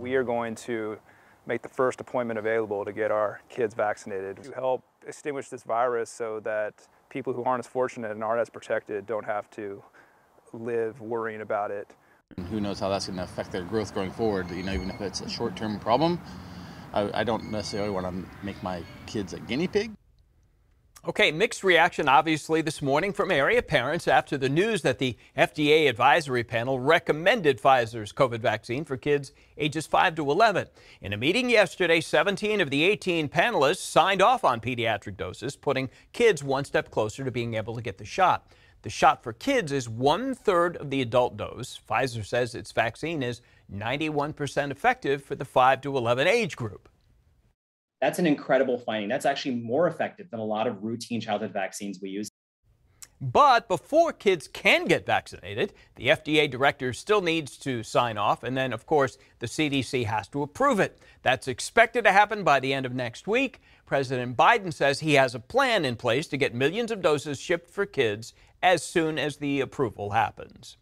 we are going to make the first appointment available to get our kids vaccinated to help extinguish this virus so that people who aren't as fortunate and aren't as protected don't have to live worrying about it. And who knows how that's going to affect their growth going forward, you know, even if it's a short term problem. I, I don't necessarily want to make my kids a guinea pig. Okay, mixed reaction obviously this morning from area parents after the news that the FDA advisory panel recommended Pfizer's COVID vaccine for kids ages 5 to 11. In a meeting yesterday, 17 of the 18 panelists signed off on pediatric doses, putting kids one step closer to being able to get the shot. The shot for kids is one third of the adult dose. Pfizer says its vaccine is 91% effective for the 5 to 11 age group. That's an incredible finding. That's actually more effective than a lot of routine childhood vaccines we use. But before kids can get vaccinated, the FDA director still needs to sign off, and then, of course, the CDC has to approve it. That's expected to happen by the end of next week. President Biden says he has a plan in place to get millions of doses shipped for kids as soon as the approval happens.